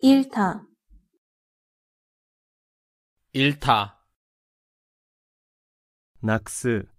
일타 일타 낙스